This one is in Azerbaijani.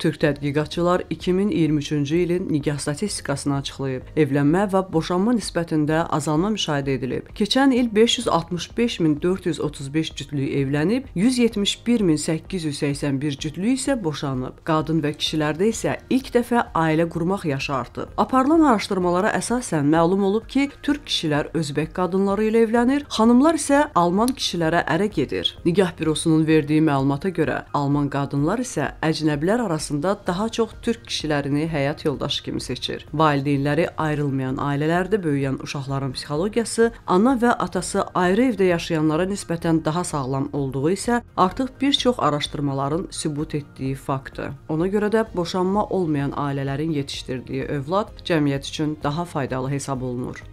Türk tədqiqatçılar 2023-cü ilin nikah statistikasını açıqlayıb. Evlənmə və boşanma nisbətində azalma müşahidə edilib. Keçən il 565435 cütlük evlənib, 171881 cütlük isə boşanıb. Qadın və kişilərdə isə ilk dəfə ailə qurmaq yaşı artıb. Aparılan araşdırmalara əsasən məlum olub ki, türk kişilər özbək qadınları ilə evlənir, xanımlar isə alman kişilərə ərə gedir. Nikah bürosunun verdiyi məlumata görə, alman qadınlar isə əcnəbilər arasında arasında daha çox türk kişilərini həyat yoldaşı kimi seçir. Valideynləri ayrılmayan ailələrdə böyüyən uşaqların psixologiyası ana və atası ayrı evdə yaşayanlara nisbətən daha sağlam olduğu isə artıq bir çox araşdırmaların sübut etdiyi faktdır. Ona görə də boşanma olmayan ailələrin yetişdirdiyi övlad cəmiyyət üçün daha faydalı hesab olunur.